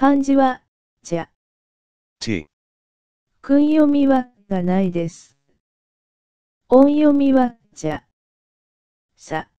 漢字は、じゃ。t。訓読みは、がないです。音読みは、じゃ。さ。